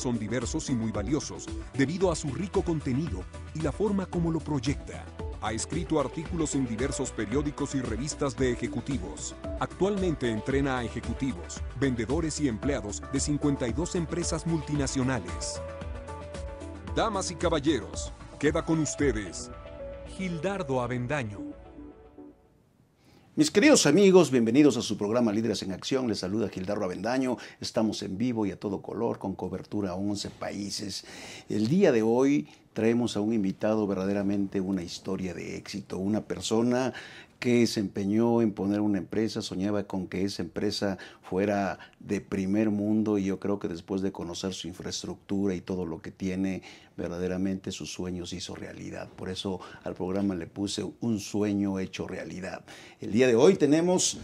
son diversos y muy valiosos debido a su rico contenido y la forma como lo proyecta. Ha escrito artículos en diversos periódicos y revistas de ejecutivos. Actualmente entrena a ejecutivos, vendedores y empleados de 52 empresas multinacionales. Damas y caballeros, queda con ustedes Gildardo Avendaño. Mis queridos amigos, bienvenidos a su programa Líderes en Acción. Les saluda Gildardo Avendaño. Estamos en vivo y a todo color con cobertura a 11 países. El día de hoy traemos a un invitado verdaderamente una historia de éxito, una persona que se empeñó en poner una empresa, soñaba con que esa empresa fuera de primer mundo y yo creo que después de conocer su infraestructura y todo lo que tiene, verdaderamente sus sueños hizo realidad. Por eso al programa le puse un sueño hecho realidad. El día de hoy tenemos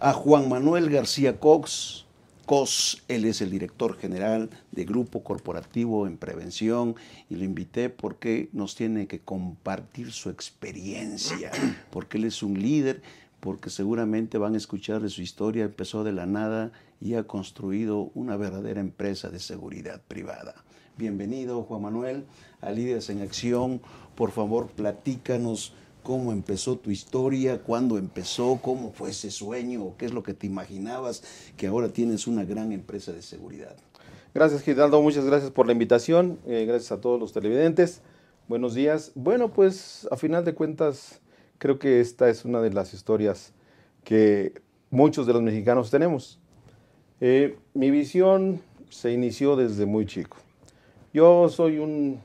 a Juan Manuel García Cox, COS. Él es el director general de Grupo Corporativo en Prevención y lo invité porque nos tiene que compartir su experiencia, porque él es un líder, porque seguramente van a escuchar de su historia. Empezó de la nada y ha construido una verdadera empresa de seguridad privada. Bienvenido, Juan Manuel, a Líderes en Acción. Por favor, platícanos cómo empezó tu historia, cuándo empezó, cómo fue ese sueño, qué es lo que te imaginabas, que ahora tienes una gran empresa de seguridad. Gracias, Giraldo, muchas gracias por la invitación, eh, gracias a todos los televidentes, buenos días. Bueno, pues a final de cuentas, creo que esta es una de las historias que muchos de los mexicanos tenemos. Eh, mi visión se inició desde muy chico. Yo soy un,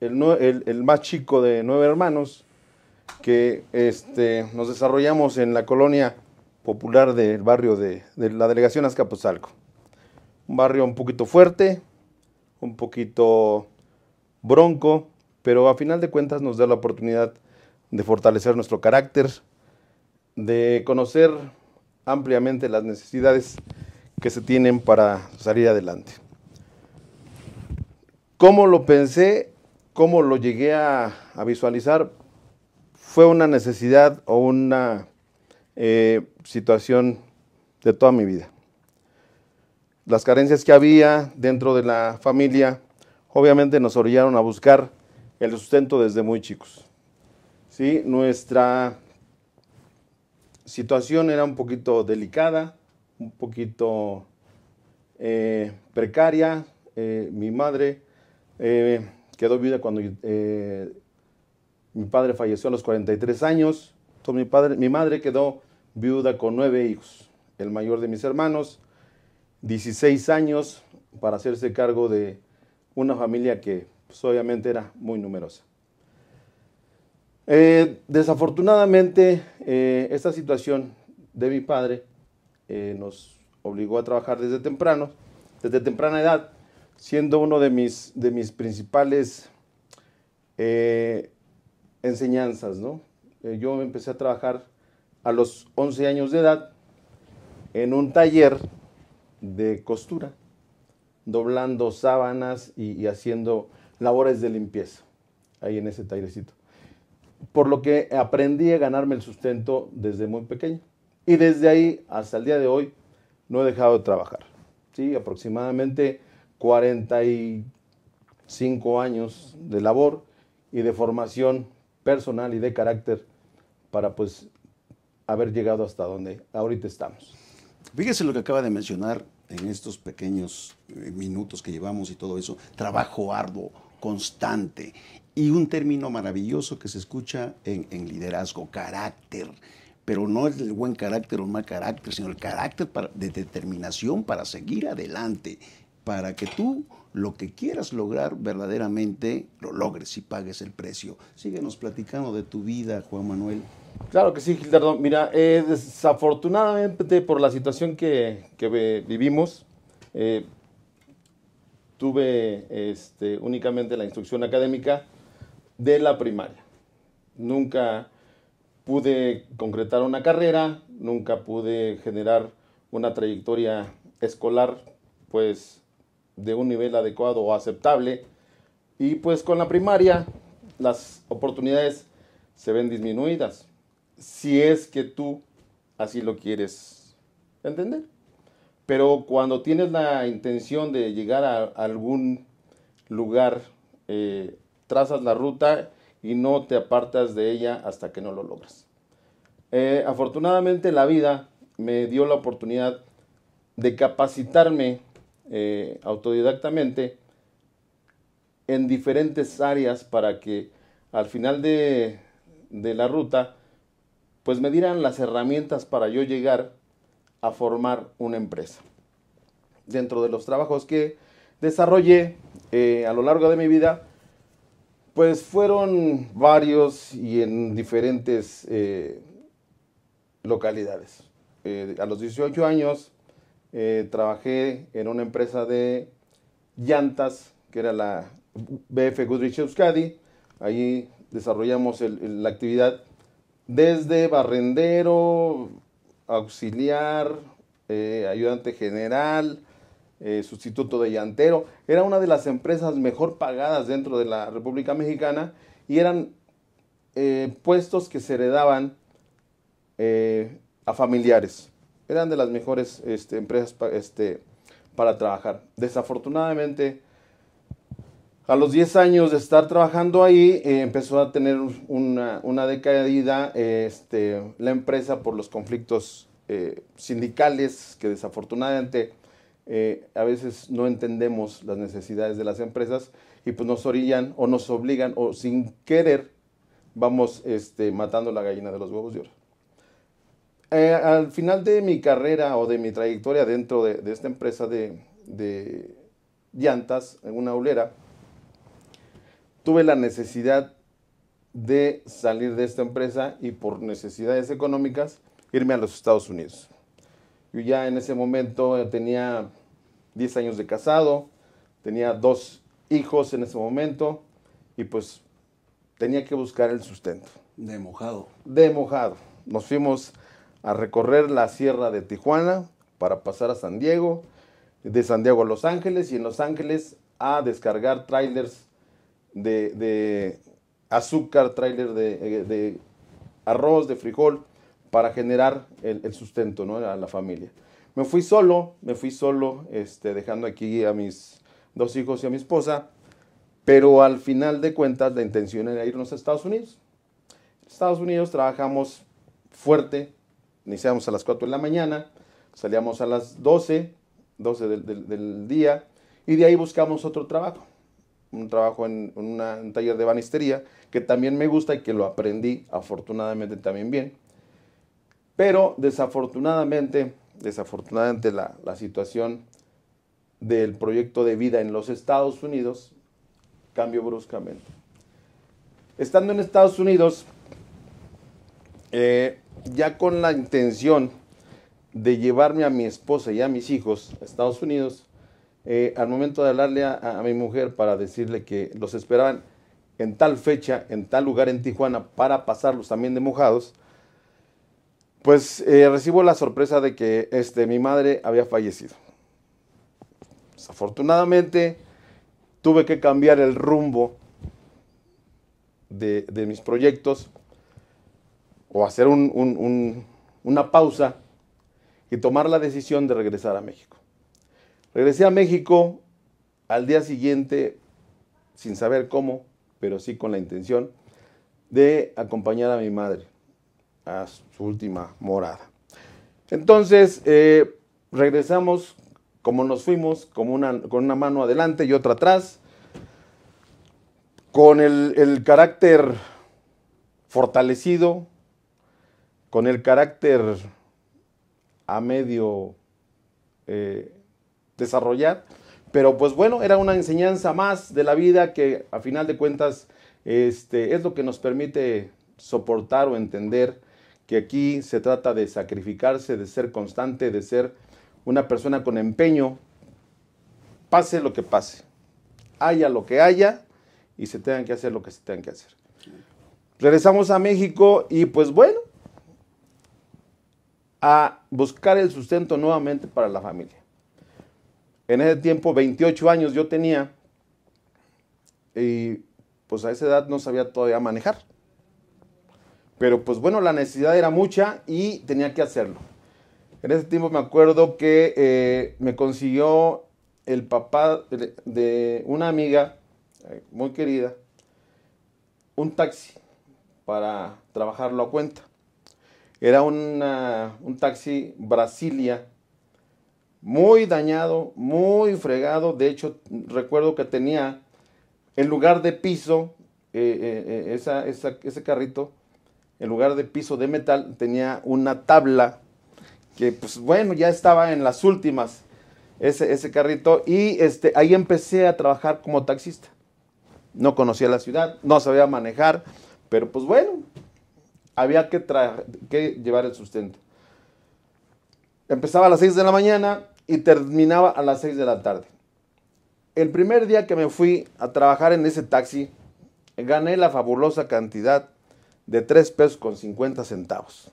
el más chico de nueve hermanos, que este, nos desarrollamos en la colonia popular del barrio de, la delegación Azcapotzalco. Un barrio un poquito fuerte, un poquito bronco, pero a final de cuentas nos da la oportunidad de fortalecer nuestro carácter, de conocer ampliamente las necesidades que se tienen para salir adelante. ¿Cómo lo pensé? ¿Cómo lo llegué a, a visualizar? fue una necesidad o una eh, situación de toda mi vida. Las carencias que había dentro de la familia obviamente nos orillaron a buscar el sustento desde muy chicos. ¿Sí? Nuestra situación era un poquito delicada, un poquito eh, precaria. Eh, mi madre quedó viuda cuando mi padre falleció a los 43 años. mi, padre, mi madre quedó viuda con nueve hijos. El mayor de mis hermanos, 16 años, para hacerse cargo de una familia que pues, obviamente era muy numerosa. Eh, desafortunadamente, eh, esta situación de mi padre eh, nos obligó a trabajar desde temprano, desde temprana edad, siendo uno de mis, de mis principales enseñanzas, ¿no? Eh, yo empecé a trabajar a los 11 años de edad en un taller de costura, doblando sábanas y, y haciendo labores de limpieza, ahí en ese tallercito. Por lo que aprendí a ganarme el sustento desde muy pequeño. Y desde ahí hasta el día de hoy no he dejado de trabajar. ¿sí? Aproximadamente 45 años de labor y de formación personal y de carácter para pues haber llegado hasta donde ahorita estamos. Fíjese lo que acaba de mencionar en estos pequeños eh, minutos que llevamos y todo eso, trabajo arduo, constante y un término maravilloso que se escucha en, liderazgo, carácter pero no es el buen carácter o el mal carácter, sino el carácter de determinación para seguir adelante para que tú lo que quieras lograr verdaderamente lo logres y pagues el precio. Síguenos platicando de tu vida, Juan Manuel. Claro que sí, Gildardo. Mira, eh, desafortunadamente por la situación que, vivimos, eh, tuve este, únicamente la instrucción académica de la primaria. Nunca pude concretar una carrera, nunca pude generar una trayectoria escolar, pues de un nivel adecuado o aceptable. Y pues con la primaria las oportunidades se ven disminuidas, si es que tú así lo quieres entender. Pero cuando tienes la intención de llegar a algún lugar, eh, trazas la ruta y no te apartas de ella hasta que no lo logras. Eh, afortunadamente la vida me dio la oportunidad de capacitarme eh, autodidactamente en diferentes áreas para que al final de, la ruta pues me dieran las herramientas para yo llegar a formar una empresa. Dentro de los trabajos que desarrollé eh, a lo largo de mi vida, pues fueron varios y en diferentes eh, localidades. a los 18 años eh, trabajé en una empresa de llantas, que era la BF Goodrich Euskadi. Ahí desarrollamos la actividad desde barrendero, auxiliar, eh, ayudante general, eh, sustituto de llantero. Era una de las empresas mejor pagadas dentro de la República Mexicana y eran puestos que se heredaban a familiares eran de las mejores este, empresas este, para trabajar. Desafortunadamente, a los 10 años de estar trabajando ahí, eh, empezó a tener una, una decaída este, la empresa por los conflictos eh, sindicales que desafortunadamente eh, a veces no entendemos las necesidades de las empresas y pues nos orillan o nos obligan o sin querer vamos matando la gallina de los huevos de oro. Eh, al final de mi carrera o de mi trayectoria dentro de, esta empresa de, de llantas en una ulera, tuve la necesidad de salir de esta empresa y por necesidades económicas irme a los Estados Unidos. Yo ya en ese momento eh, tenía 10 años de casado, tenía dos hijos en ese momento y pues tenía que buscar el sustento. De mojado. De mojado. Nos fuimos a recorrer la sierra de Tijuana para pasar a San Diego, de San Diego a Los Ángeles y en Los Ángeles a descargar trailers de, azúcar, trailers eh, de, arroz, de frijol, para generar el, sustento ¿no? a la familia. Me fui solo, me fui solo, este, dejando aquí a mis dos hijos y a mi esposa, pero al final de cuentas la intención era irnos a Estados Unidos. En Estados Unidos trabajamos fuerte, iniciamos a las 4 de la mañana, salíamos a las 12, 12 del, día, y de ahí buscamos otro trabajo, un trabajo en un taller de banistería, que también me gusta y que lo aprendí afortunadamente también bien. Pero desafortunadamente, desafortunadamente la, la situación del proyecto de vida en los Estados Unidos cambió bruscamente. Estando en Estados Unidos, eh, ya con la intención de llevarme a mi esposa y a mis hijos a Estados Unidos, eh, al momento de hablarle a, mi mujer para decirle que los esperaban en tal fecha, en tal lugar en Tijuana, para pasarlos también de mojados, pues eh, recibo la sorpresa de que este, mi madre había fallecido. Desafortunadamente, tuve que cambiar el rumbo de mis proyectos o hacer una pausa y tomar la decisión de regresar a México. Regresé a México al día siguiente, sin saber cómo, pero sí con la intención de acompañar a mi madre a su última morada. Entonces, eh, regresamos como nos fuimos, con una mano adelante y otra atrás, con el carácter fortalecido, con el carácter a medio eh, desarrollar. Pero pues bueno, era una enseñanza más de la vida que a final de cuentas este, es lo que nos permite soportar o entender que aquí se trata de sacrificarse, de ser constante, de ser una persona con empeño, pase lo que pase, haya lo que haya y se tengan que hacer lo que se tengan que hacer. Regresamos a México y pues bueno, a buscar el sustento nuevamente para la familia. En ese tiempo, 28 años yo tenía y pues a esa edad no sabía todavía manejar. Pero pues bueno, la necesidad era mucha y tenía que hacerlo. En ese tiempo me acuerdo que eh, me consiguió el papá de una amiga eh, muy querida un taxi para trabajarlo a cuenta. Era un taxi Brasilia, muy dañado, muy fregado. De hecho, recuerdo que tenía en lugar de piso, eh, eh, eh, ese carrito, en lugar de piso de metal, tenía una tabla que, pues bueno, ya estaba en las últimas ese, ese carrito. Y este, ahí empecé a trabajar como taxista. No conocía la ciudad, no sabía manejar, pero pues bueno, había que, que llevar el sustento. Empezaba a las 6 de la mañana y terminaba a las 6 de la tarde. El primer día que me fui a trabajar en ese taxi, gané la fabulosa cantidad de 3 pesos con 50 centavos.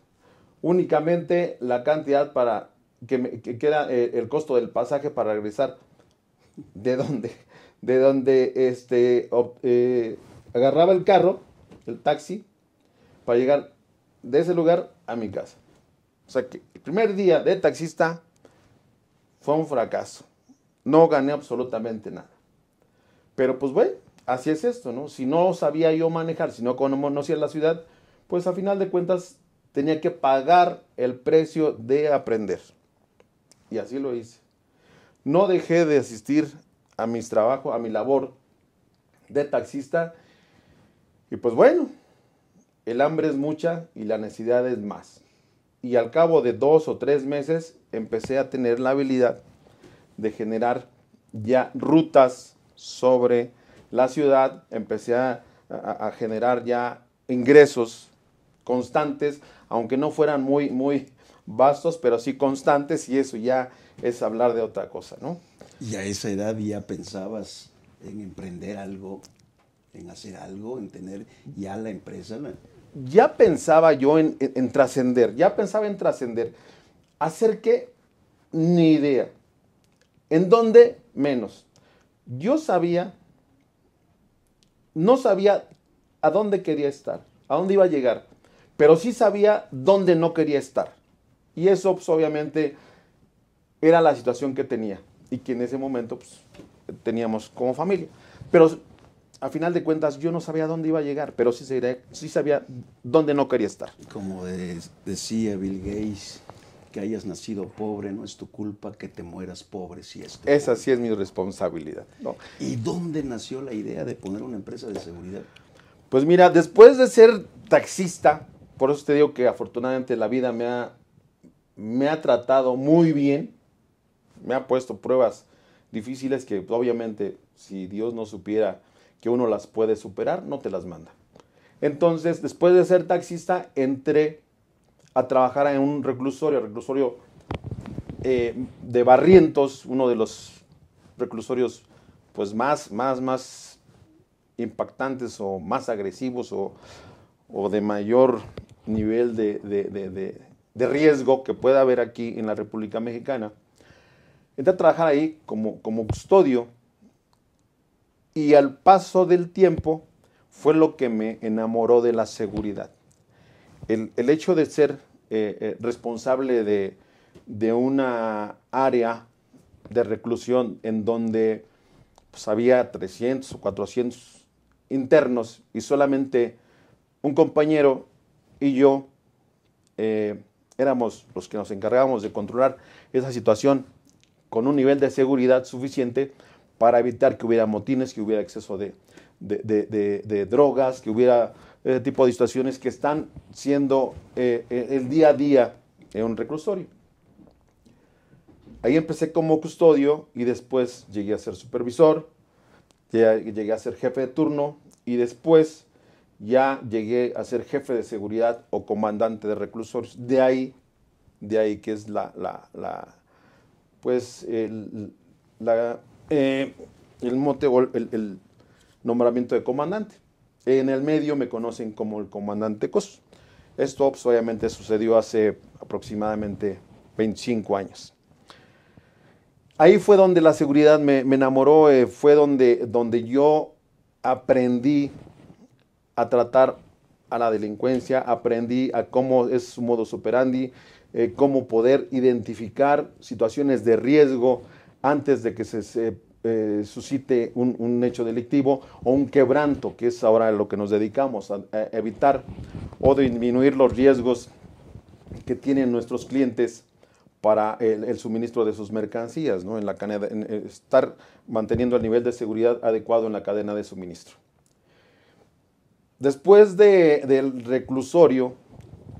Únicamente la cantidad para que, me, eh, el costo del pasaje para regresar de donde, de donde este, eh, agarraba el carro, el taxi, para llegar de ese lugar a mi casa. O sea que el primer día de taxista fue un fracaso. No gané absolutamente nada. Pero pues bueno, así es esto, ¿no? Si no sabía yo manejar, si no conocía la ciudad, pues a final de cuentas tenía que pagar el precio de aprender. Y así lo hice. No dejé de asistir a mis trabajos, a mi labor de taxista. Y pues bueno, el hambre es mucha y la necesidad es más. Y al cabo de dos o tres meses empecé a tener la habilidad de generar ya rutas sobre la ciudad, empecé a, generar ya ingresos constantes, aunque no fueran muy, muy vastos, pero sí constantes y eso ya es hablar de otra cosa, ¿no? Y a esa edad ya pensabas en emprender algo, en hacer algo, en tener ya la empresa, ya pensaba yo en, trascender, ya pensaba en trascender. ¿Hacer qué? Ni idea. ¿En dónde? Menos. Yo sabía, no sabía a dónde quería estar, a dónde iba a llegar, pero sí sabía dónde no quería estar. Y eso, pues, obviamente, era la situación que tenía y que en ese momento pues, teníamos como familia. Pero a final de cuentas yo no sabía dónde iba a llegar, pero sí, sabía, dónde no quería estar. Como decía Bill Gates, que hayas nacido pobre no es tu culpa, que te mueras pobre si es Esa sí es mi responsabilidad. ¿Y dónde nació la idea de poner una empresa de seguridad? Pues mira, después de ser taxista, por eso te digo que afortunadamente la vida me ha, me ha tratado muy bien, me ha puesto pruebas difíciles que obviamente si Dios no supiera que uno las puede superar, no te las manda. Entonces, después de ser taxista, entré a trabajar en un reclusorio, reclusorio eh, de Barrientos, uno de los reclusorios pues más, más, más impactantes o más agresivos o, de mayor nivel de, riesgo que pueda haber aquí en la República Mexicana. Entré a trabajar ahí como, como custodio y al paso del tiempo fue lo que me enamoró de la seguridad. El, hecho de ser eh, eh, responsable de, una área de reclusión en donde pues, había 300 o 400 internos y solamente un compañero y yo eh, éramos los que nos encargábamos de controlar esa situación con un nivel de seguridad suficiente para evitar que hubiera motines, que hubiera exceso de, drogas, que hubiera ese eh, tipo de situaciones que están siendo eh, eh, el día a día en un reclusorio. Ahí empecé como custodio y después llegué a ser supervisor, llegué a ser jefe de turno y después ya llegué a ser jefe de seguridad o comandante de reclusorios. De ahí, de ahí que es la, la, pues la eh, el nombramiento de comandante. En el medio me conocen como el comandante Cos. Esto pues, obviamente sucedió hace aproximadamente 25 años. Ahí fue donde la seguridad me, enamoró, eh, fue donde, donde yo aprendí a tratar a la delincuencia, aprendí a cómo es su modo operandi, eh, cómo poder identificar situaciones de riesgo, antes de que se, eh, suscite un, hecho delictivo o un quebranto, que es ahora lo que nos dedicamos a, evitar o disminuir los riesgos que tienen nuestros clientes para el, suministro de sus mercancías, ¿no? en la cadena, eh, estar manteniendo el nivel de seguridad adecuado en la cadena de suministro. Después del reclusorio,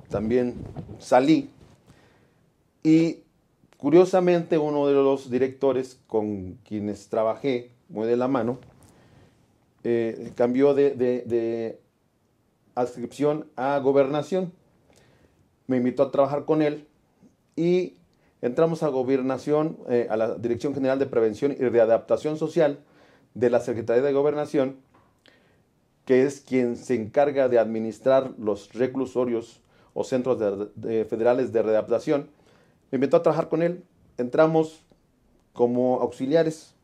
también salí y Curiosamente, uno de los directores con quienes trabajé muy de la mano, eh, cambió de, adscripción a gobernación. Me invitó a trabajar con él y entramos a gobernación, eh, a la Dirección General de Prevención y de Adaptación Social de la Secretaría de Gobernación, que es quien se encarga de administrar los reclusorios o centros federales de readaptación me invitó a trabajar con él. Entramos como auxiliares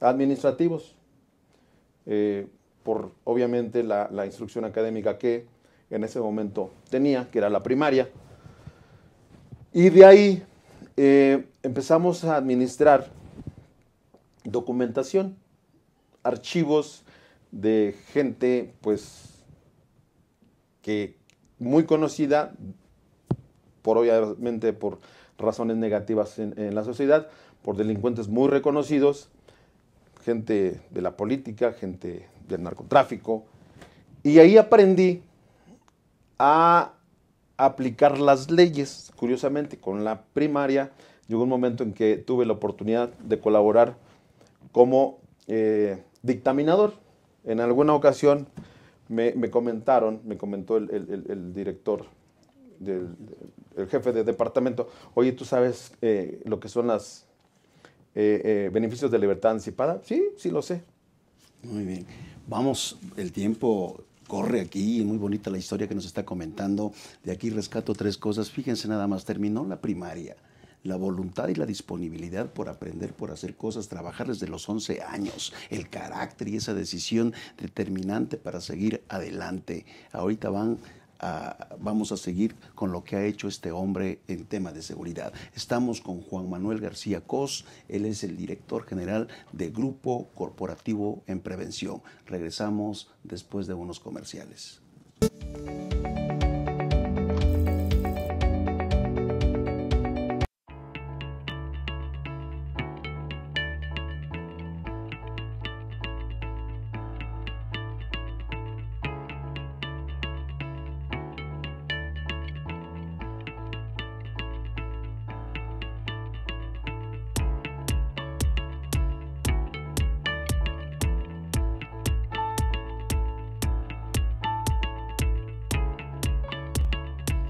administrativos, eh, por obviamente la, instrucción académica que en ese momento tenía, que era la primaria. Y de ahí eh, empezamos a administrar documentación, archivos de gente, pues, que muy conocida, por obviamente por razones negativas en, la sociedad por delincuentes muy reconocidos, gente de la política, gente del narcotráfico. Y ahí aprendí a aplicar las leyes. Curiosamente, con la primaria llegó un momento en que tuve la oportunidad de colaborar como eh, dictaminador. En alguna ocasión me, comentaron, me comentó el, el director del, el jefe de departamento, oye, ¿tú sabes eh, lo que son los eh, eh, beneficios de libertad anticipada? Sí, sí lo sé. Muy bien. Vamos, el tiempo corre aquí, muy bonita la historia que nos está comentando. De aquí rescato tres cosas. Fíjense nada más, terminó la primaria la voluntad y la disponibilidad por aprender, por hacer cosas, trabajar desde los 11 años, el carácter y esa decisión determinante para seguir adelante. Ahorita van vamos a seguir con lo que ha hecho este hombre en tema de seguridad. Estamos con Juan Manuel García Cos, él es el director general de Grupo Corporativo en Prevención. Regresamos después de unos comerciales.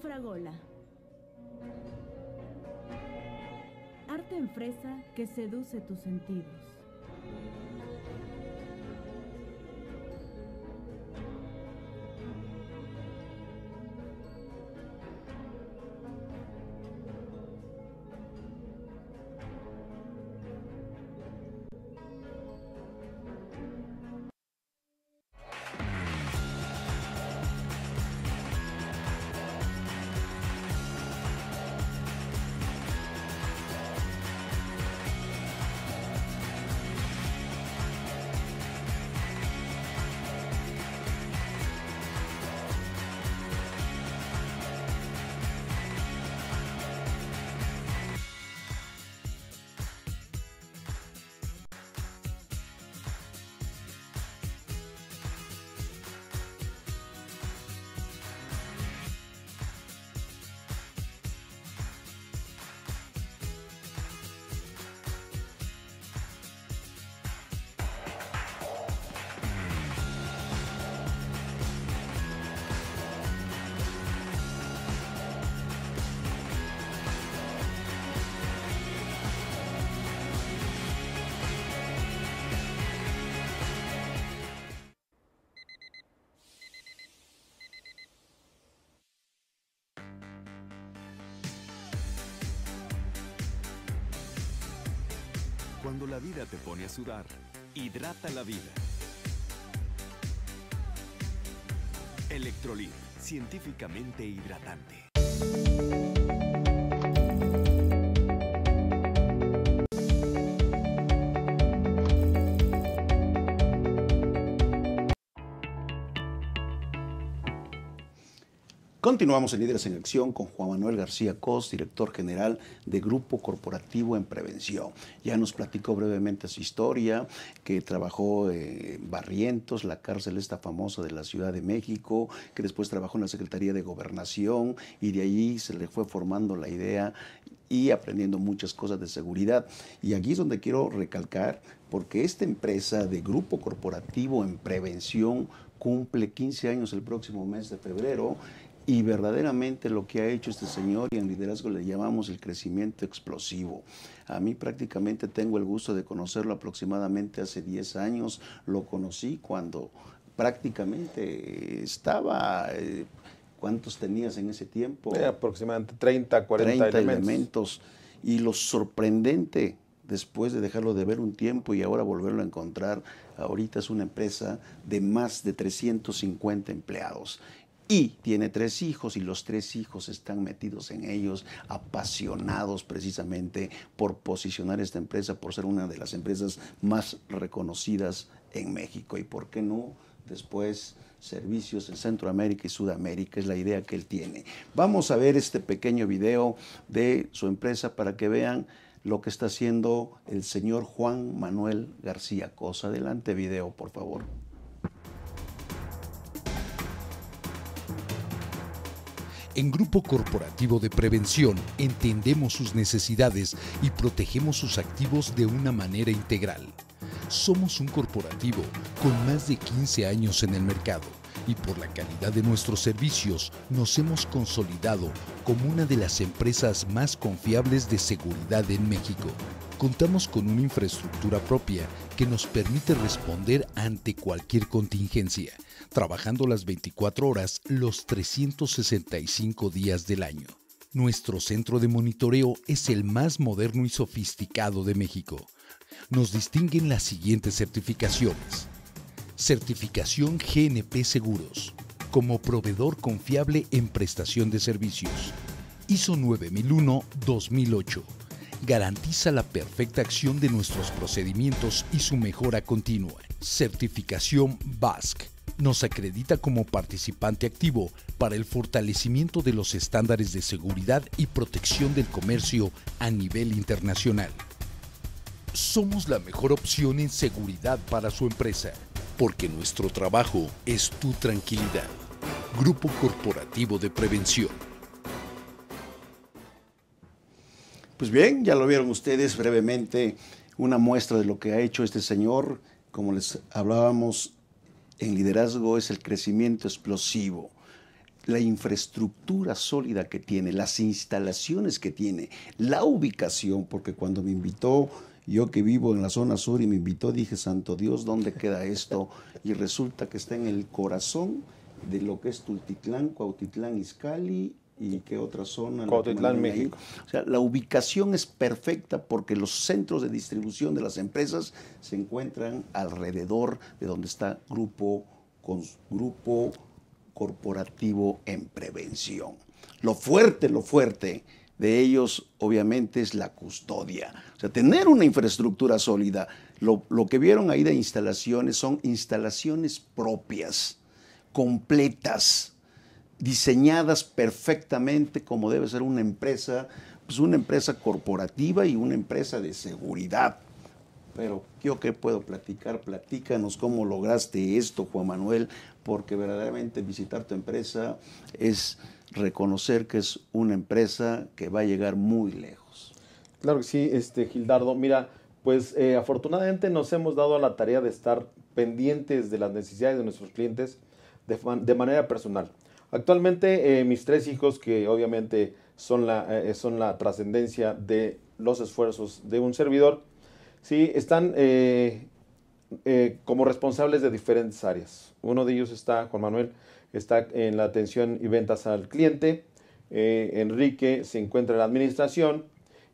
Fragola. Arte en fresa que seduce tus sentidos. la vida te pone a sudar, hidrata la vida. Electrolit, científicamente hidratante. Continuamos en Líderes en Acción con Juan Manuel García Cos, director general de Grupo Corporativo en Prevención. Ya nos platicó brevemente su historia, que trabajó en eh, Barrientos, la cárcel esta famosa de la Ciudad de México, que después trabajó en la Secretaría de Gobernación y de allí se le fue formando la idea y aprendiendo muchas cosas de seguridad. Y aquí es donde quiero recalcar, porque esta empresa de Grupo Corporativo en Prevención cumple 15 años el próximo mes de febrero y verdaderamente lo que ha hecho este señor y en liderazgo le llamamos el crecimiento explosivo. A mí prácticamente tengo el gusto de conocerlo aproximadamente hace 10 años. Lo conocí cuando prácticamente estaba... Eh, ¿Cuántos tenías en ese tiempo? Eh, aproximadamente 30, 40 30 elementos. Y lo sorprendente, después de dejarlo de ver un tiempo y ahora volverlo a encontrar, ahorita es una empresa de más de 350 empleados y tiene tres hijos y los tres hijos están metidos en ellos, apasionados precisamente por posicionar esta empresa, por ser una de las empresas más reconocidas en México y por qué no después servicios en Centroamérica y Sudamérica, es la idea que él tiene. Vamos a ver este pequeño video de su empresa para que vean lo que está haciendo el señor Juan Manuel García Cosa. Adelante video, por favor. En Grupo Corporativo de Prevención entendemos sus necesidades y protegemos sus activos de una manera integral. Somos un corporativo con más de 15 años en el mercado y por la calidad de nuestros servicios nos hemos consolidado como una de las empresas más confiables de seguridad en México contamos con una infraestructura propia que nos permite responder ante cualquier contingencia, trabajando las 24 horas los 365 días del año. Nuestro centro de monitoreo es el más moderno y sofisticado de México. Nos distinguen las siguientes certificaciones. Certificación GNP Seguros, como proveedor confiable en prestación de servicios. ISO 9001-2008 garantiza la perfecta acción de nuestros procedimientos y su mejora continua. Certificación BASC nos acredita como participante activo para el fortalecimiento de los estándares de seguridad y protección del comercio a nivel internacional. Somos la mejor opción en seguridad para su empresa, porque nuestro trabajo es tu tranquilidad. Grupo Corporativo de Prevención. Pues bien, ya lo vieron ustedes brevemente, una muestra de lo que ha hecho este señor. Como les hablábamos, en liderazgo es el crecimiento explosivo la infraestructura sólida que tiene, las instalaciones que tiene, la ubicación, porque cuando me invitó, yo que vivo en la zona sur y me invitó, dije, Santo Dios, ¿dónde queda esto? Y resulta que está en el corazón de lo que es Tultitlán, Cuautitlán, Izcalli y qué otra zona. Cotitlán, México. O sea, la ubicación es perfecta porque los centros de distribución de las empresas se encuentran alrededor de donde está Grupo, grupo Corporativo en Prevención. Lo fuerte, lo fuerte de ellos obviamente es la custodia. O sea, tener una infraestructura sólida. Lo, lo que vieron ahí de instalaciones son instalaciones propias, completas diseñadas perfectamente como debe ser una empresa, pues una empresa corporativa y una empresa de seguridad. Pero yo qué puedo platicar, platícanos cómo lograste esto, Juan Manuel, porque verdaderamente visitar tu empresa es reconocer que es una empresa que va a llegar muy lejos. Claro que sí, este Gildardo, mira, pues eh, afortunadamente nos hemos dado a la tarea de estar pendientes de las necesidades de nuestros clientes de manera personal. Actualmente eh, mis tres hijos, que obviamente son la, eh, la trascendencia de los esfuerzos de un servidor, sí, están eh, como responsables de diferentes áreas. Uno de ellos está, Juan Manuel, está en la atención y ventas al cliente. Enrique se encuentra en la administración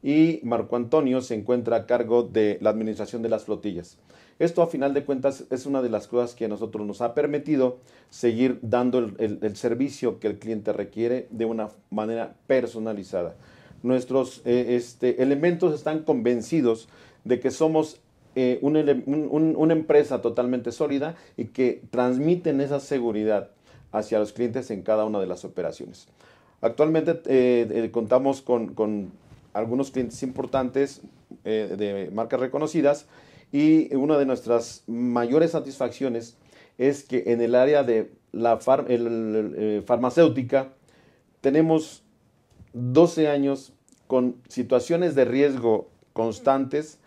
y Marco Antonio se encuentra a cargo de la administración de las flotillas. Esto a final de cuentas es una de las cosas que a nosotros nos ha permitido seguir dando el, servicio que el cliente requiere de una manera personalizada. Nuestros eh, este, elementos están convencidos de que somos eh, una empresa totalmente sólida y que transmiten esa seguridad hacia los clientes en cada una de las operaciones. Actualmente eh, contamos con, algunos clientes importantes de marcas reconocidas y una de nuestras mayores satisfacciones es que en el área de la eh, farmacéutica tenemos 12 años con situaciones de riesgo constantes,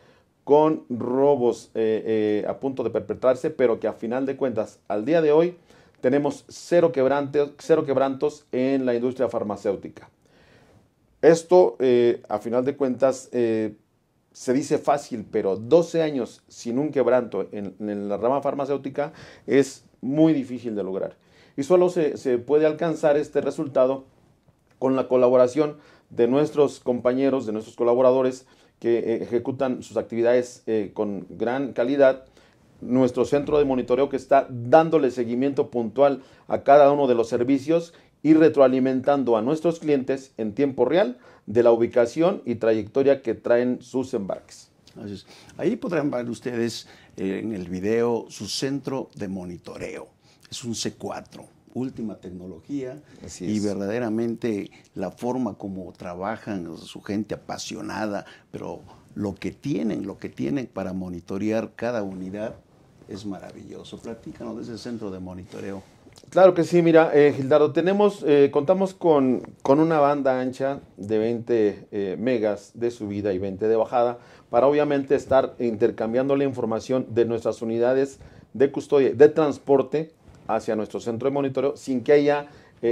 con robos eh, eh, a punto de perpetrarse, pero que a final de cuentas, al día de hoy, tenemos cero, quebrantos, cero quebrantos en la industria farmacéutica. Esto, a final de cuentas, se dice fácil, pero 12 años sin un quebranto en, la rama farmacéutica es muy difícil de lograr. Y solo se, puede alcanzar este resultado con la colaboración de nuestros compañeros, de nuestros colaboradores que eh, ejecutan sus actividades eh, con gran calidad. Nuestro centro de monitoreo que está dándole seguimiento puntual a cada uno de los servicios y retroalimentando a nuestros clientes en tiempo real de la ubicación y trayectoria que traen sus embarques. Ahí podrán ver ustedes eh, en el video su centro de monitoreo. Es un C4, última tecnología y verdaderamente la forma como trabajan su gente apasionada, pero lo que tienen, lo que tienen para monitorear cada unidad es maravilloso. Platícanos de ese centro de monitoreo. Claro que sí, mira, eh, Gildardo, tenemos, eh, contamos con, una banda ancha de 20 eh, megas de subida y 20 de bajada para obviamente estar intercambiando la información de nuestras unidades de custodia, de transporte hacia nuestro centro de monitoreo sin que haya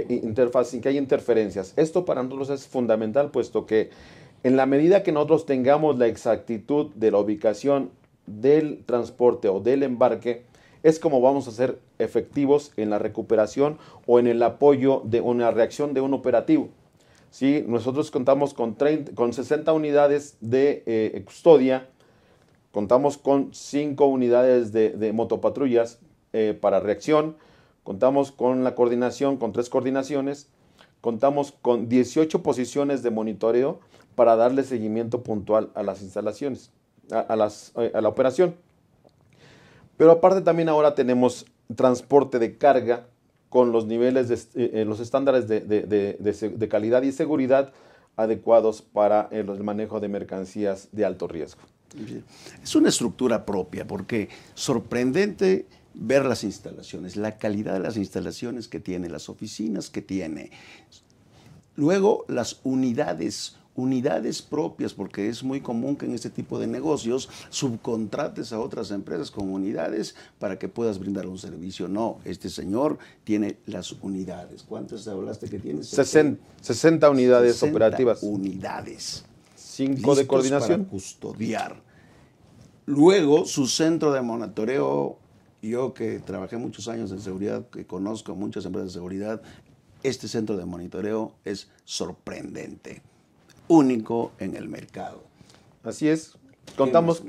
interfaz, sin que haya interferencias. Esto para nosotros es fundamental puesto que en la medida que nosotros tengamos la exactitud de la ubicación del transporte o del embarque, es como vamos a ser efectivos en la recuperación o en el apoyo de una reacción de un operativo. Nosotros contamos con, 60 unidades de eh, custodia, contamos con 5 unidades de, motopatrullas eh, para reacción, contamos con la coordinación, con tres coordinaciones, contamos con 18 posiciones de monitoreo para darle seguimiento puntual a las instalaciones, a eh, la operación. Pero aparte también ahora tenemos transporte de carga con los niveles, de, eh, eh, los estándares de, calidad y seguridad adecuados para el, eh, el manejo de mercancías de alto riesgo. Es una estructura propia porque sorprendente ver las instalaciones, la calidad de las instalaciones que tiene, las oficinas que tiene. Luego las unidades unidades propias, porque es muy común que en este tipo de negocios subcontrates a otras empresas con unidades para que puedas brindar un servicio. No, este señor tiene las unidades. ¿Cuántas hablaste que tiene? 60, 60 unidades operativas. Unidades. Cinco de coordinación. Para custodiar. Luego, su centro de monitoreo, yo que trabajé muchos años en seguridad, que conozco muchas empresas de seguridad, este centro de monitoreo es sorprendente único en el mercado. Así es. Contamos,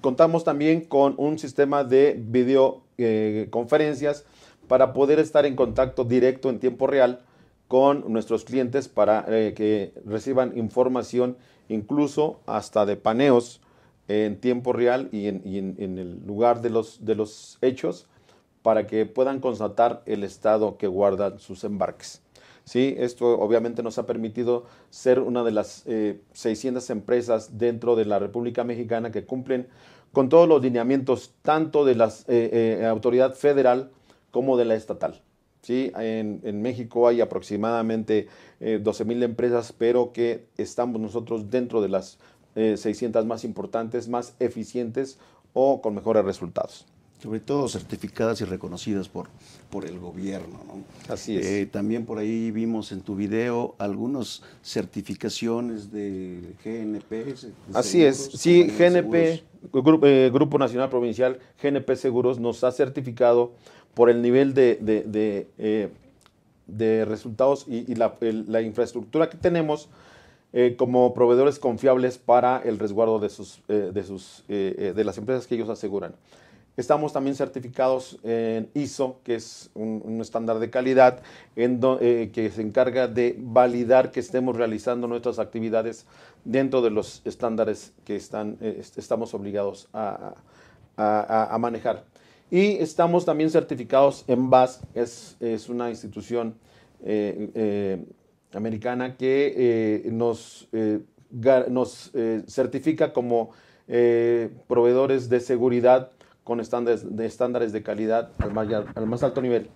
contamos también con un sistema de videoconferencias eh, para poder estar en contacto directo en tiempo real con nuestros clientes para eh, que reciban información incluso hasta de paneos eh, en tiempo real y en, el lugar de los, de los hechos para que puedan constatar el estado que guardan sus embarques. ¿sí? Esto obviamente nos ha permitido ser una de las 600 eh, empresas dentro de la República Mexicana que cumplen con todos los lineamientos tanto de la eh, eh, autoridad federal como de la estatal. ¿sí? En, en México hay aproximadamente 12.000 empresas, pero que estamos nosotros dentro de las 600 más importantes, más eficientes o con mejores resultados sobre todo certificadas y reconocidas por, por el gobierno. Así es. Eh, también por ahí vimos en tu video algunas certificaciones de GNP. Así es, sí, GNP, eh, grupo, Nacional Provincial, GNP Seguros nos ha certificado por el nivel de, de, eh, resultados y, la, infraestructura que tenemos. como proveedores confiables para el resguardo de, sus, de, sus, de las empresas que ellos aseguran. Estamos también certificados en ISO, que es un, estándar de calidad eh, que se encarga de validar que estemos realizando nuestras actividades dentro de los estándares que están, eh, estamos obligados a, manejar. Y estamos también certificados en BAS, es, es una institución eh, americana que nos, nos certifica como proveedores de seguridad con estándares de, estándares de calidad al más, alto nivel.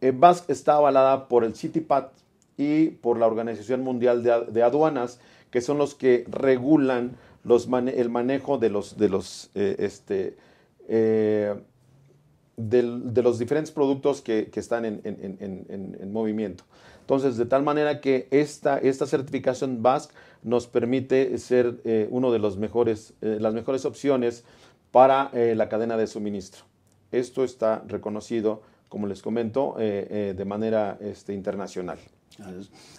Eh, BASC está avalada por el CITIPAT y por la Organización Mundial de, Aduanas, que son los que regulan los el manejo de los, de los, eh, este, eh, de, los diferentes productos que, están en, movimiento. Entonces, de tal manera que esta, esta certificación BASC nos permite ser eh, uno de los mejores, eh, las mejores opciones para eh, la cadena de suministro. Esto está reconocido, como les comento, eh, eh, de manera este, internacional.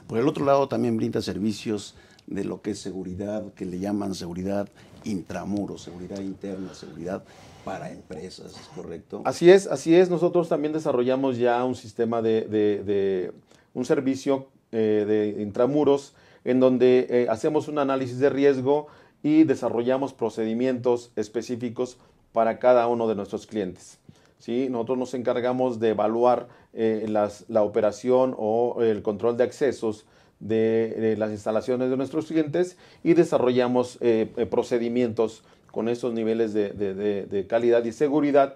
Por el otro lado, también brinda servicios de lo que es seguridad, que le llaman seguridad intramuros, seguridad interna, seguridad para empresas, ¿es correcto? Así es, así es. Nosotros también desarrollamos ya un sistema de un servicio de intramuros en donde hacemos un análisis de riesgo y desarrollamos procedimientos específicos para cada uno de nuestros clientes. ¿Sí? Nosotros nos encargamos de evaluar eh, las, la operación o el control de accesos de, las instalaciones de nuestros clientes y desarrollamos eh, eh, procedimientos con esos niveles de, de, de calidad y seguridad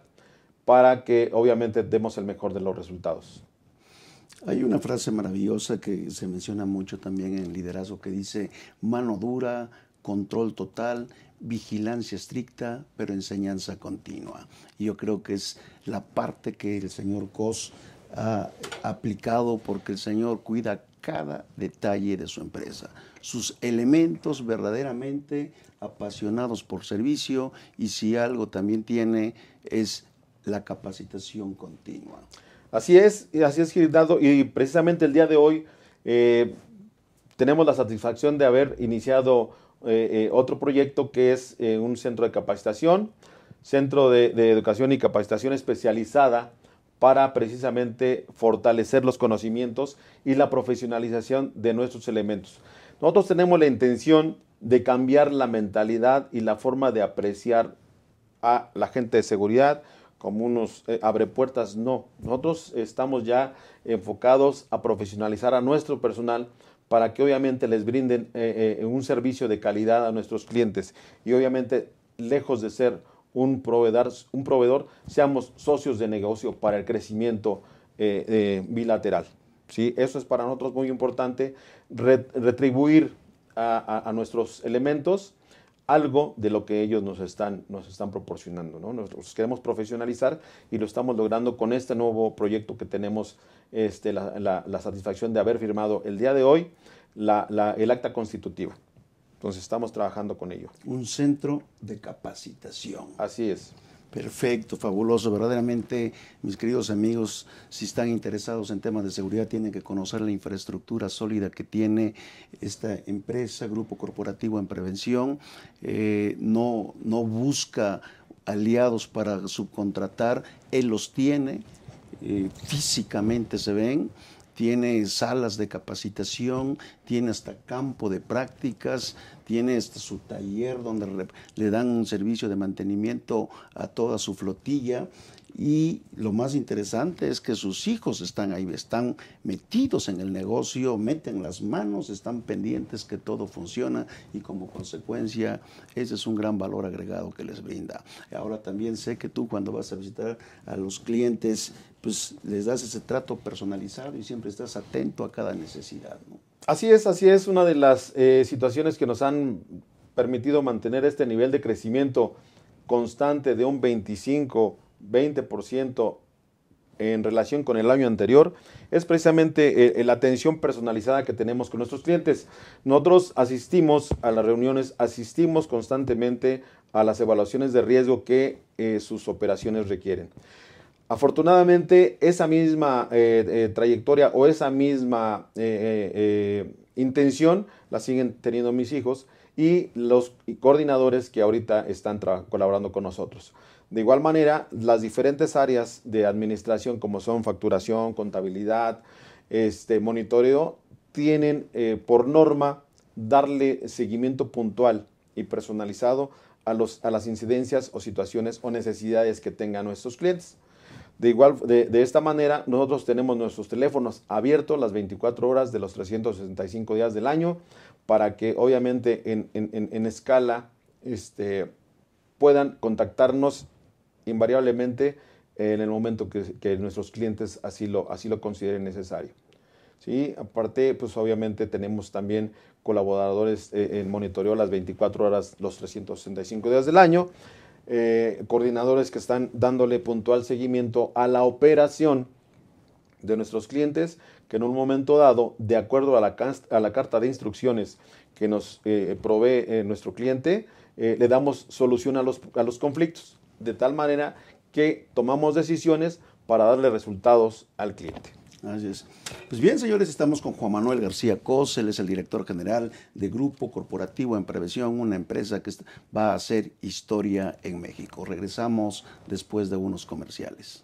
para que obviamente demos el mejor de los resultados. Hay una frase maravillosa que se menciona mucho también en el liderazgo que dice mano dura, control total, vigilancia estricta, pero enseñanza continua. Yo creo que es la parte que el señor Cos ha aplicado porque el señor cuida cada detalle de su empresa. Sus elementos verdaderamente apasionados por servicio y si algo también tiene es la capacitación continua. Así es, así es y precisamente el día de hoy eh, tenemos la satisfacción de haber iniciado eh, eh, otro proyecto que es eh, un centro de capacitación, centro de, de, educación y capacitación especializada para precisamente fortalecer los conocimientos y la profesionalización de nuestros elementos. Nosotros tenemos la intención de cambiar la mentalidad y la forma de apreciar a la gente de seguridad como unos abre puertas, no. Nosotros estamos ya enfocados a profesionalizar a nuestro personal para que obviamente les brinden eh, eh, un servicio de calidad a nuestros clientes. Y obviamente, lejos de ser un proveedor, un proveedor seamos socios de negocio para el crecimiento eh, bilateral. ¿sí? Eso es para nosotros muy importante, retribuir a nuestros elementos algo de lo que ellos nos están, nos están proporcionando. ¿no? Nos, queremos profesionalizar y lo estamos logrando con este nuevo proyecto que tenemos este, la, satisfacción de haber firmado el día de hoy el acta constitutiva. Entonces estamos trabajando con ello. Un centro de capacitación. Así es. Perfecto, fabuloso. Verdaderamente, mis queridos amigos, si están interesados en temas de seguridad, tienen que conocer la infraestructura sólida que tiene esta empresa, Grupo Corporativo en Prevención. Eh, no, no busca aliados para subcontratar, él los tiene, eh, físicamente se ven tiene salas de capacitación, tiene hasta campo de prácticas, tiene su taller donde le dan un servicio de mantenimiento a toda su flotilla y lo más interesante es que sus hijos están ahí, están metidos en el negocio, meten las manos, están pendientes que todo funciona y como consecuencia ese es un gran valor agregado que les brinda. Ahora también sé que tú cuando vas a visitar a los clientes, pues les das ese trato personalizado y siempre estás atento a cada necesidad. Así es, así es, una de las eh, situaciones que nos han permitido mantener este nivel de crecimiento constante de un 25 20% en relación con el año anterior es precisamente eh, eh, la atención personalizada que tenemos con nuestros clientes. Nosotros asistimos a las reuniones, asistimos constantemente a las evaluaciones de riesgo que eh, sus operaciones requieren. Afortunadamente, esa misma trayectoria o esa misma intención la siguen teniendo mis hijos y los coordinadores que ahorita están colaborando con nosotros. De igual manera, las diferentes áreas de administración, como son facturación, contabilidad, este, monitoreo, tienen eh, por norma darle seguimiento puntual y personalizado a, los, a, las incidencias o situaciones o necesidades que tengan nuestros clientes. De, igual, de, esta manera, nosotros tenemos nuestros teléfonos abiertos las 24 horas de los 365 días del año para que obviamente en, escala este, puedan contactarnos invariablemente en el momento que, nuestros clientes así lo, así lo consideren necesario. Aparte, pues obviamente tenemos también colaboradores eh, en monitoreo las 24 horas, los 365 días del año, eh, coordinadores que están dándole puntual seguimiento a la operación de nuestros clientes, que en un momento dado, de acuerdo a la, carta de instrucciones que nos eh, provee nuestro cliente, le damos solución a los conflictos de tal manera que tomamos decisiones para darle resultados al cliente. Así es. Pues bien, señores, estamos con Juan Manuel García Cos, él es el director general de Grupo Corporativo en Prevención, una empresa que va a hacer historia en México. Regresamos después de unos comerciales.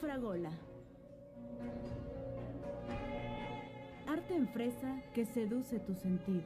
Fragola. Arte en fresa que seduce tus sentidos.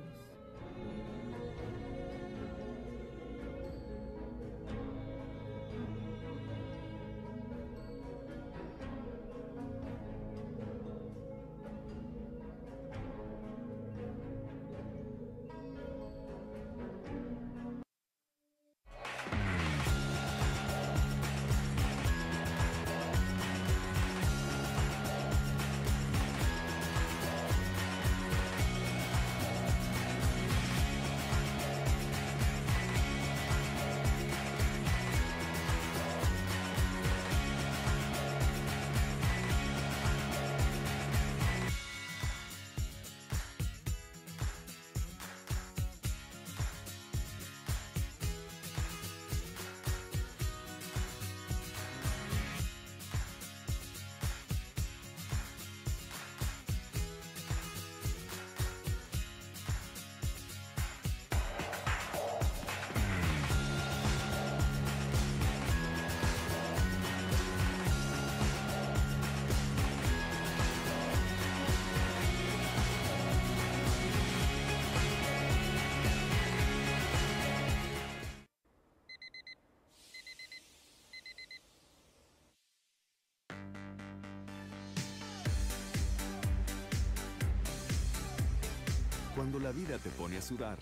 Cuando la vida te pone a sudar,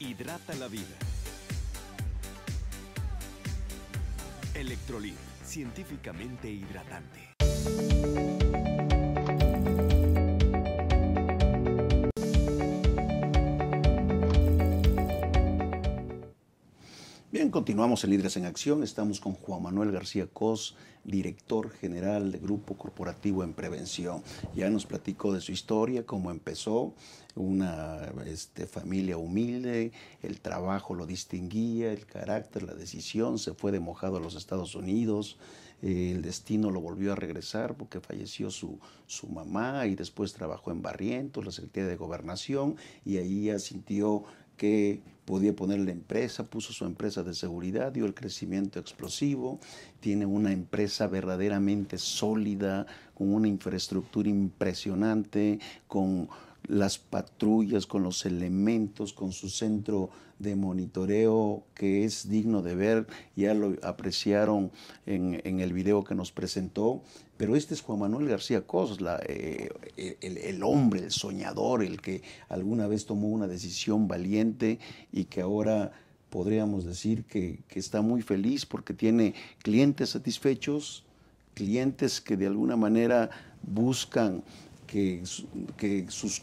hidrata la vida. Electrolit, científicamente hidratante. continuamos en Líderes en Acción. Estamos con Juan Manuel García Cos, director general de Grupo Corporativo en Prevención. Ya nos platicó de su historia, cómo empezó, una este, familia humilde, el trabajo lo distinguía, el carácter, la decisión, se fue de mojado a los Estados Unidos, eh, el destino lo volvió a regresar porque falleció su, su mamá y después trabajó en Barrientos, la Secretaría de Gobernación, y ahí ya sintió que podía poner la empresa, puso su empresa de seguridad, dio el crecimiento explosivo, tiene una empresa verdaderamente sólida, con una infraestructura impresionante, con las patrullas, con los elementos, con su centro de monitoreo que es digno de ver, ya lo apreciaron en, en el video que nos presentó. Pero este es Juan Manuel García Cos, eh, eh, el, hombre, el soñador, el que alguna vez tomó una decisión valiente y que ahora podríamos decir que, está muy feliz porque tiene clientes satisfechos, clientes que de alguna manera buscan que, que, sus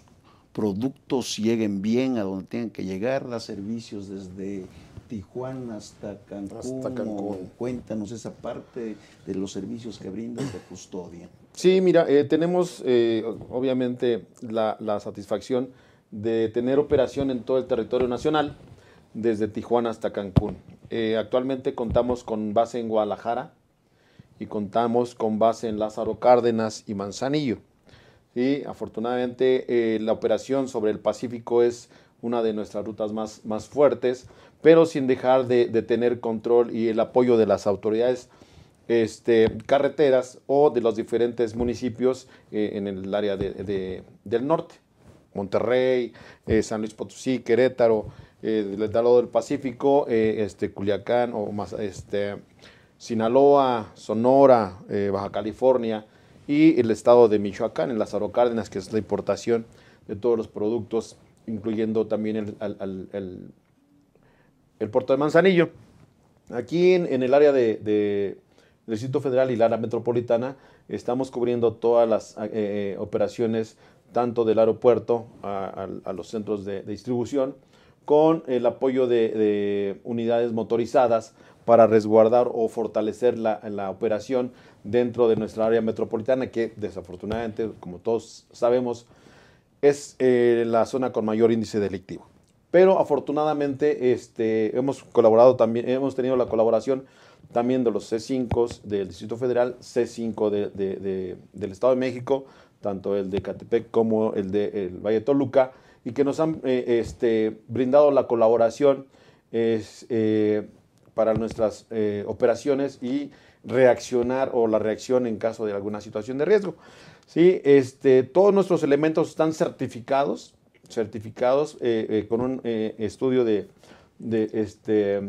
productos lleguen bien a donde tengan que llegar, da servicios desde Tijuana hasta Cancún. Cuéntanos esa parte de los servicios que brindas de custodia. Sí, mira, eh, tenemos eh, obviamente la, satisfacción de tener operación en todo el territorio nacional, desde Tijuana hasta Cancún. Eh, actualmente contamos con base en Guadalajara y contamos con base en Lázaro Cárdenas y Manzanillo. Y afortunadamente la operación sobre el Pacífico es una de nuestras rutas más, más fuertes, pero sin dejar de, tener control y el apoyo de las autoridades este, carreteras o de los diferentes municipios eh, en el área del norte. Monterrey, eh, San Luis Potosí, Querétaro, el eh, del del Pacífico, este, Culiacán, o más, este, Sinaloa, Sonora, Baja California y el estado de Michoacán, en las Cárdenas, que es la importación de todos los productos, incluyendo también el el puerto de Manzanillo. Aquí en, el área de, del Distrito Federal y la área metropolitana estamos cubriendo todas las eh, eh, operaciones tanto del aeropuerto a, los centros de, distribución con el apoyo de, unidades motorizadas para resguardar o fortalecer la, operación dentro de nuestra área metropolitana que desafortunadamente como todos sabemos es eh, la zona con mayor índice delictivo pero afortunadamente este, hemos colaborado también, hemos tenido la colaboración también de los C5 del Distrito Federal, C5 del Estado de México, tanto el de Catepec como el de Valle de Toluca, y que nos han eh, este, brindado la colaboración eh, para nuestras eh, operaciones y reaccionar o la reacción en caso de alguna situación de riesgo. ¿Sí? Este, todos nuestros elementos están certificados certificados eh, eh, con un eh, estudio de, este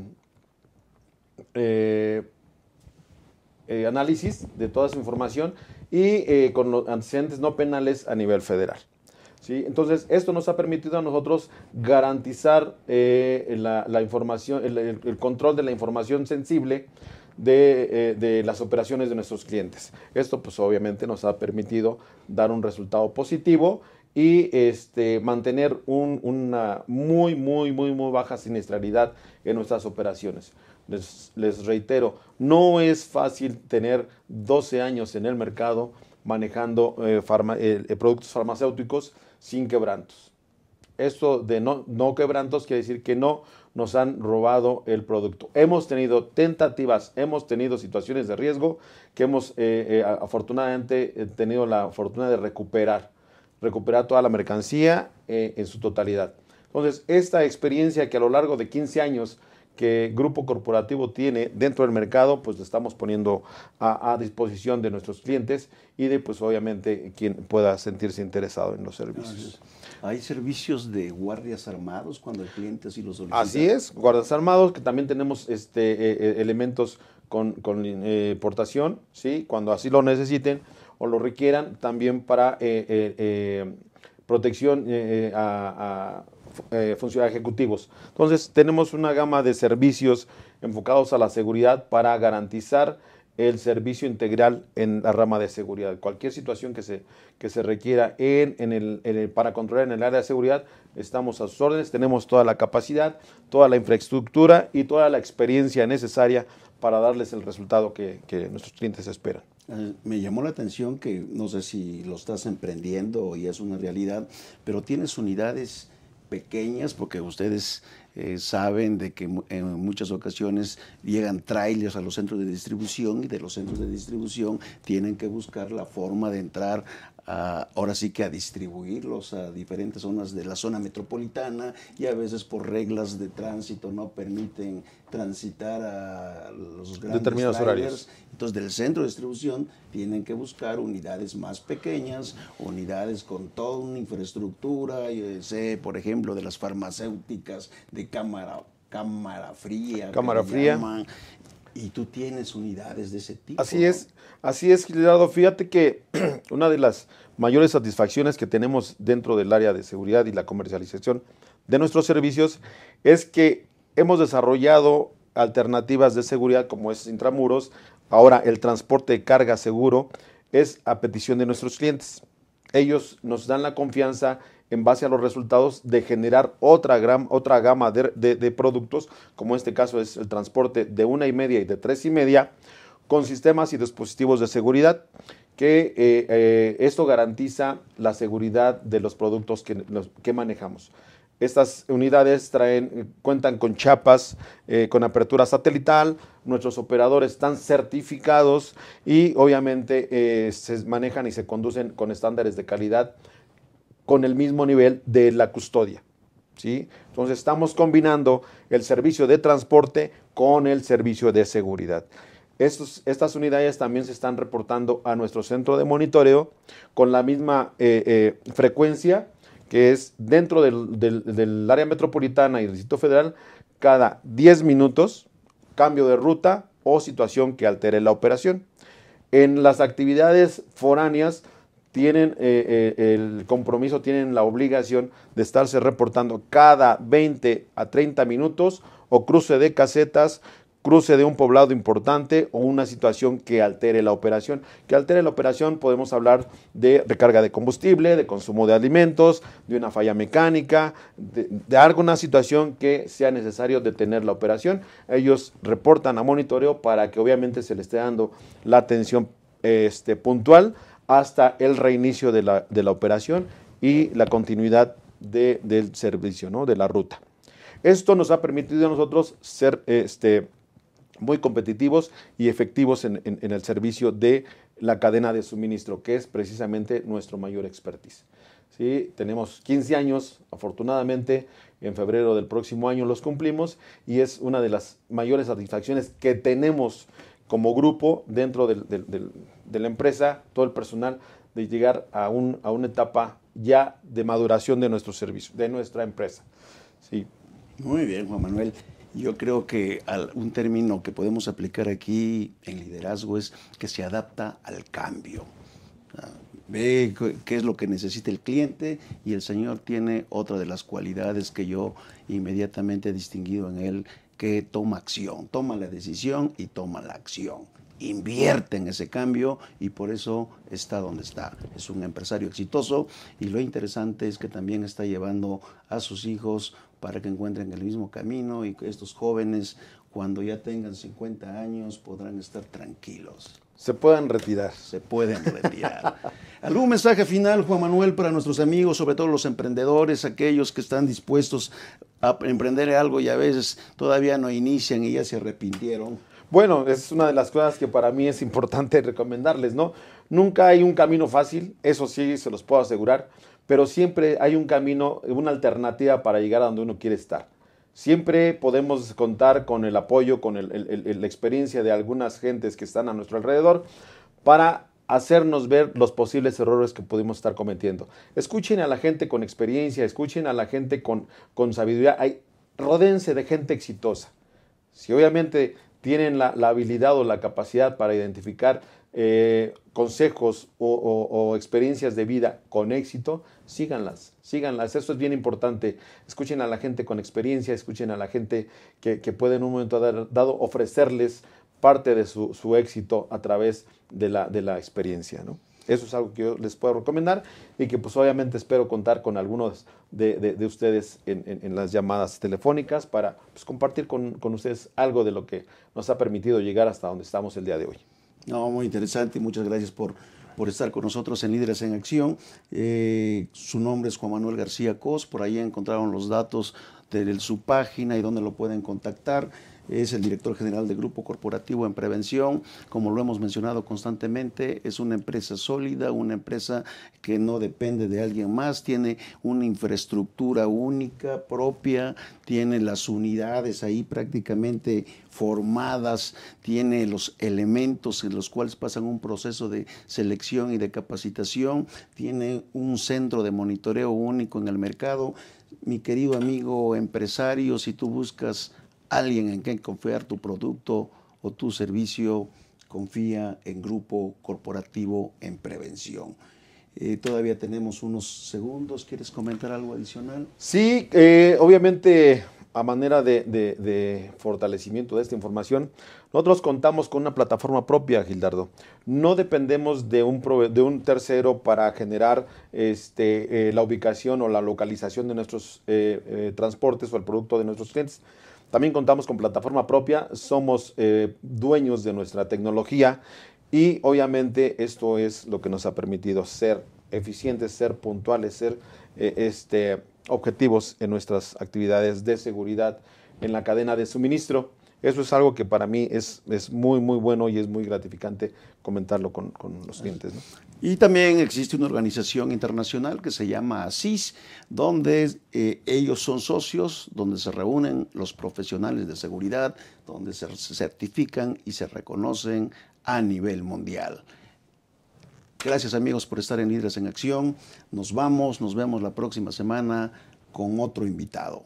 análisis de toda su información y con los antecedentes no penales a nivel federal. ¿Sí? Entonces, esto nos ha permitido a nosotros garantizar la, información, el, control de la información sensible de, de las operaciones de nuestros clientes. Esto, pues obviamente, nos ha permitido dar un resultado positivo y este, mantener una muy, muy, muy, muy baja siniestralidad en nuestras operaciones. Les, reitero, no es fácil tener 12 años en el mercado manejando eh, eh, eh, productos farmacéuticos sin quebrantos. Esto de no, no quebrantos quiere decir que no nos han robado el producto. Hemos tenido tentativas, hemos tenido situaciones de riesgo que hemos afortunadamente tenido la fortuna de recuperar recuperar toda la mercancía eh, en su totalidad. Entonces, esta experiencia que a lo largo de 15 años que Grupo Corporativo tiene dentro del mercado, pues la estamos poniendo a, disposición de nuestros clientes y de, pues obviamente, quien pueda sentirse interesado en los servicios. ¿Hay servicios de guardias armados cuando el cliente así lo solicita? Así es, guardias armados, que también tenemos este, eh, eh, elementos con, con ¿sí? cuando así lo necesiten o lo requieran también para eh, eh, eh, protección a, funcionarios ejecutivos. Entonces, tenemos una gama de servicios enfocados a la seguridad para garantizar el servicio integral en la rama de seguridad. Cualquier situación que se, que se requiera en, el, para controlar en el área de seguridad, estamos a sus órdenes, tenemos toda la capacidad, toda la infraestructura y toda la experiencia necesaria para darles el resultado que nuestros clientes esperan. Eh, me llamó la atención que no sé si lo estás emprendiendo y es una realidad, pero tienes unidades pequeñas porque ustedes eh, saben de que en muchas ocasiones llegan trailers a los centros de distribución y de los centros de distribución tienen que buscar la forma de entrar ahora sí que a distribuirlos a diferentes zonas de la zona metropolitana y a veces por reglas de tránsito no permiten transitar a los grandes determinados horarios. Entonces del centro de distribución tienen que buscar unidades más pequeñas, unidades con toda una infraestructura, por ejemplo, de las farmacéuticas de cámara cámara fría. Cámara fría. Y tú tienes unidades de ese tipo. Así es, así es, Gildardo. Fíjate que una de las mayores satisfacciones que tenemos dentro del área de seguridad y la comercialización de nuestros servicios es que hemos desarrollado alternativas de seguridad como es intramuros. Ahora el transporte de carga seguro es a petición de nuestros clientes. Ellos nos dan la confianza en base a los resultados de generar otra, gran, otra gama de, productos, como en este caso es el transporte de una y media y de tres y media, con sistemas y dispositivos de seguridad que eh, eh, esto garantiza la seguridad de los productos que, que manejamos. Estas unidades traen, cuentan con chapas, eh, con apertura satelital, nuestros operadores están certificados y obviamente se manejan y se conducen con estándares de calidad con el mismo nivel de la custodia. ¿sí? Entonces estamos combinando el servicio de transporte con el servicio de seguridad. estas unidades también se están reportando a nuestro centro de monitoreo con la misma eh, eh, frecuencia que es dentro del, del, área metropolitana y del Distrito Federal cada 10 minutos, cambio de ruta o situación que altere la operación. En las actividades foráneas tienen eh, eh, el compromiso, tienen la obligación de estarse reportando cada 20 a 30 minutos o cruce de casetas, cruce de un poblado importante o una situación que altere la operación. Que altere la operación podemos hablar de recarga de combustible, de consumo de alimentos, de una falla mecánica, de, alguna situación que sea necesario detener la operación. Ellos reportan a monitoreo para que obviamente se le esté dando la atención este, puntual hasta el reinicio de la, operación y la continuidad del servicio, ¿no? de la ruta. Esto nos ha permitido a nosotros ser este, muy competitivos y efectivos en, el servicio de la cadena de suministro, que es precisamente nuestro mayor expertise. ¿Sí? Tenemos 15 años, afortunadamente, en febrero del próximo año los cumplimos y es una de las mayores satisfacciones que tenemos como grupo dentro del de la empresa, todo el personal, de llegar a, una etapa ya de maduración de nuestro servicio, de nuestra empresa. Sí. Muy bien, Juan Manuel. Yo creo que un término que podemos aplicar aquí en liderazgo es que se adapta al cambio. Ah, ve qué es lo que necesita el cliente y el Señor tiene otra de las cualidades que yo inmediatamente he distinguido en él, que toma acción, toma la decisión y toma la acción invierte en ese cambio y por eso está donde está. Es un empresario exitoso y lo interesante es que también está llevando a sus hijos para que encuentren el mismo camino y que estos jóvenes cuando ya tengan 50 años podrán estar tranquilos. Se puedan retirar. Se pueden retirar. ¿Algún mensaje final, Juan Manuel, para nuestros amigos, sobre todo los emprendedores, aquellos que están dispuestos a emprender algo y a veces todavía no inician y ya se arrepintieron? Bueno, es una de las cosas que para mí es importante recomendarles, ¿no? Nunca hay un camino fácil, eso sí se los puedo asegurar, pero siempre hay un camino, una alternativa para llegar a donde uno quiere estar. Siempre podemos contar con el apoyo, con la experiencia de algunas gentes que están a nuestro alrededor para hacernos ver los posibles errores que pudimos estar cometiendo. Escuchen a la gente con experiencia, escuchen a la gente con, con sabiduría, Hay, rodense de gente exitosa. Si obviamente tienen la, habilidad o la capacidad para identificar eh, consejos o, experiencias de vida con éxito, síganlas, síganlas. Eso es bien importante. Escuchen a la gente con experiencia, escuchen a la gente que, puede en un momento dado ofrecerles parte de su, éxito a través de la, de la experiencia. ¿no? Eso es algo que yo les puedo recomendar y que pues obviamente espero contar con algunos de, ustedes en, las llamadas telefónicas para pues, compartir con, ustedes algo de lo que nos ha permitido llegar hasta donde estamos el día de hoy. No, muy interesante y muchas gracias por, por estar con nosotros en Líderes en Acción. Eh, su nombre es Juan Manuel García Cos, por ahí encontraron los datos de su página y dónde lo pueden contactar es el director general del Grupo Corporativo en Prevención, como lo hemos mencionado constantemente, es una empresa sólida, una empresa que no depende de alguien más, tiene una infraestructura única, propia, tiene las unidades ahí prácticamente formadas, tiene los elementos en los cuales pasan un proceso de selección y de capacitación, tiene un centro de monitoreo único en el mercado. Mi querido amigo empresario, si tú buscas alguien en quien confiar tu producto o tu servicio, confía en Grupo Corporativo en Prevención. Eh, todavía tenemos unos segundos. ¿Quieres comentar algo adicional? Sí, eh, obviamente a manera de, fortalecimiento de esta información, nosotros contamos con una plataforma propia, Gildardo. No dependemos de un, tercero para generar este, eh, la ubicación o la localización de nuestros transportes o el producto de nuestros clientes. También contamos con plataforma propia, somos eh, dueños de nuestra tecnología y obviamente esto es lo que nos ha permitido ser eficientes, ser puntuales, ser eh, este, objetivos en nuestras actividades de seguridad en la cadena de suministro. Eso es algo que para mí es, es muy, muy bueno y es muy gratificante comentarlo con, los clientes. Y también existe una organización internacional que se llama ASIS, donde eh, ellos son socios, donde se reúnen los profesionales de seguridad, donde se certifican y se reconocen a nivel mundial. Gracias amigos por estar en Líderes en Acción. Nos vamos, nos vemos la próxima semana con otro invitado.